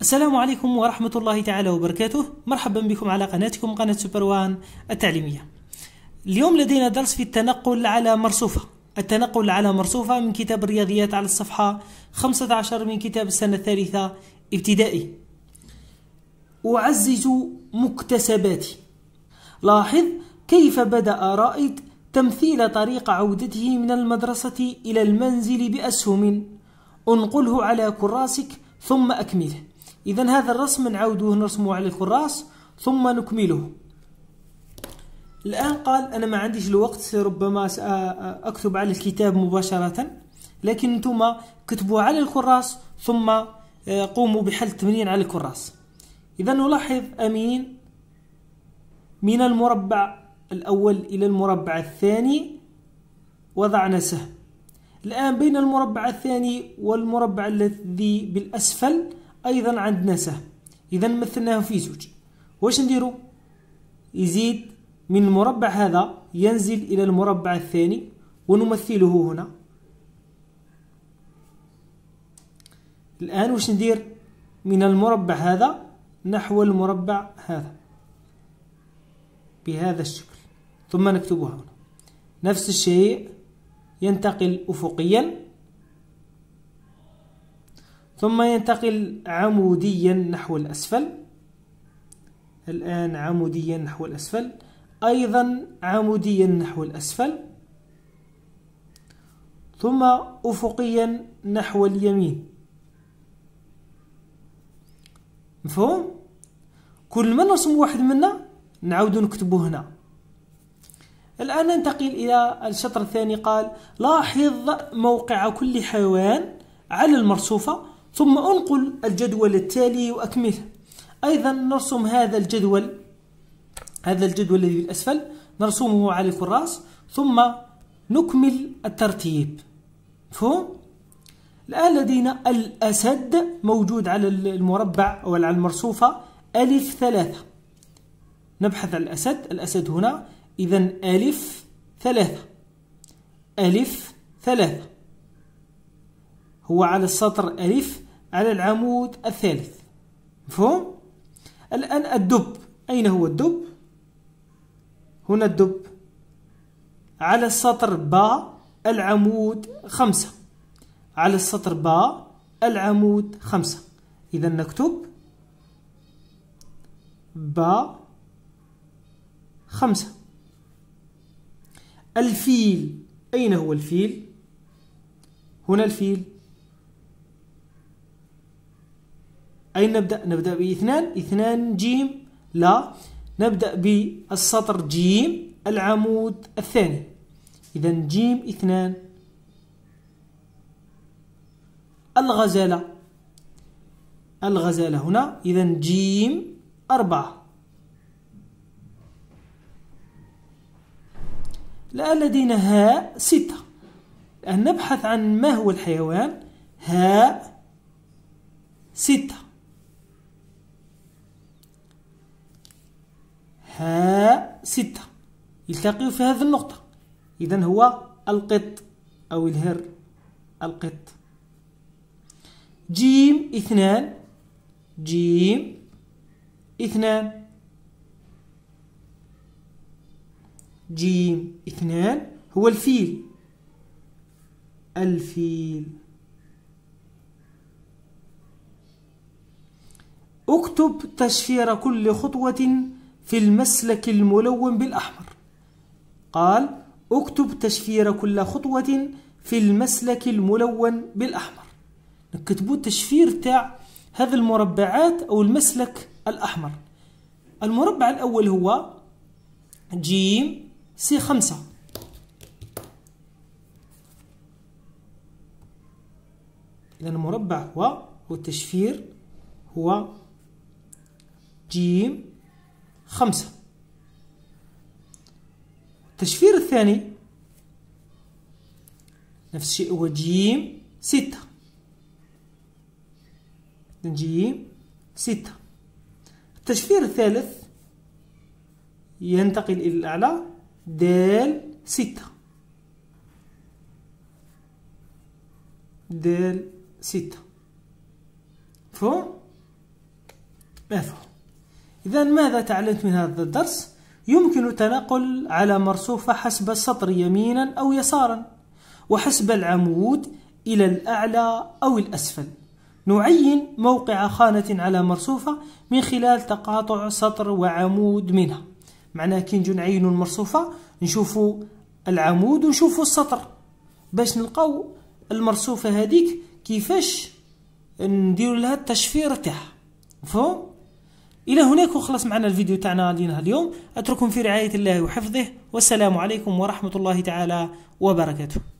السلام عليكم ورحمة الله تعالى وبركاته مرحبا بكم على قناتكم قناة سوبر وان التعليمية اليوم لدينا درس في التنقل على مرصوفة التنقل على مرصوفة من كتاب الرياضيات على الصفحة 15 من كتاب السنة الثالثة ابتدائي أعزز مكتسباتي لاحظ كيف بدأ رائد تمثيل طريق عودته من المدرسة إلى المنزل بأسهم انقله على كراسك ثم أكمله إذا هذا الرسم نعاودوه نرسموه على الكراس ثم نكمله الآن قال أنا ما عنديش الوقت ربما سأكتب على الكتاب مباشرة لكن أنتم كتبوا على الكراس ثم قوموا بحل التمرين على الكراس إذا نلاحظ أمين من المربع الأول إلى المربع الثاني وضعنا سهم الآن بين المربع الثاني والمربع الذي بالأسفل ايضا عندنا سهم اذا مثلناه في زوج واش نديرو يزيد من المربع هذا ينزل الى المربع الثاني ونمثله هنا الان واش ندير من المربع هذا نحو المربع هذا بهذا الشكل ثم نكتبها هنا نفس الشيء ينتقل افقيا ثم ينتقل عموديا نحو الأسفل الآن عموديا نحو الأسفل أيضا عموديا نحو الأسفل ثم أفقيا نحو اليمين مفهوم؟ كل ما نرسم واحد منا نعود نكتبه هنا الآن ننتقل إلى الشطر الثاني قال لاحظ موقع كل حيوان على المرصوفة ثم أنقل الجدول التالي وأكمله أيضا نرسم هذا الجدول هذا الجدول الذي بالأسفل نرسمه على الكراس ثم نكمل الترتيب مفهوم؟ الآن لدينا الأسد موجود على المربع أو على المرصوفة ألف ثلاثة نبحث عن الأسد الأسد هنا إذا ألف ثلاثة ألف ثلاثة هو على السطر ألف على العمود الثالث مفهوم؟ الآن الدب أين هو الدب؟ هنا الدب على السطر با العمود خمسة على السطر با العمود خمسة إذا نكتب با خمسة الفيل أين هو الفيل؟ هنا الفيل أين نبدأ؟ نبدأ باثنان اثنان جيم لا نبدأ بالسطر جيم العمود الثاني إذا جيم اثنان الغزالة الغزالة هنا إذا جيم أربعة الآن لدينا هاء ستة الآن نبحث عن ما هو الحيوان هاء ستة ستة يلتقي في هذه النقطة إذا هو القط أو الهر القط جيم اثنان جيم اثنان جيم اثنان هو الفيل الفيل اكتب تشفير كل خطوة في المسلك الملون بالأحمر قال اكتب تشفير كل خطوة في المسلك الملون بالأحمر نكتبوا التشفير تاع هذه المربعات أو المسلك الأحمر المربع الأول هو جيم سي خمسة إذا المربع هو والتشفير هو جيم خمسة التشفير الثاني نفس الشيء هو جيم ستة جيم ستة التشفير الثالث ينتقل إلى الأعلى دال ستة دال ستة مفهوم؟ فور مفهوم إذا ماذا تعلمت من هذا الدرس؟ يمكن تنقل على مرصوفة حسب السطر يمينا أو يسارا وحسب العمود إلى الأعلى أو الأسفل نعين موقع خانة على مرصوفة من خلال تقاطع سطر وعمود منها معنا كي نعين نعينو المرصوفة نشوفو العمود ونشوف السطر باش نلقاو المرصوفة هذيك كيفاش ندير لها التشفير تاعها مفهوم إلى هناك وخلص معنا الفيديو تاعنا لنا اليوم أترككم في رعاية الله وحفظه والسلام عليكم ورحمة الله تعالى وبركاته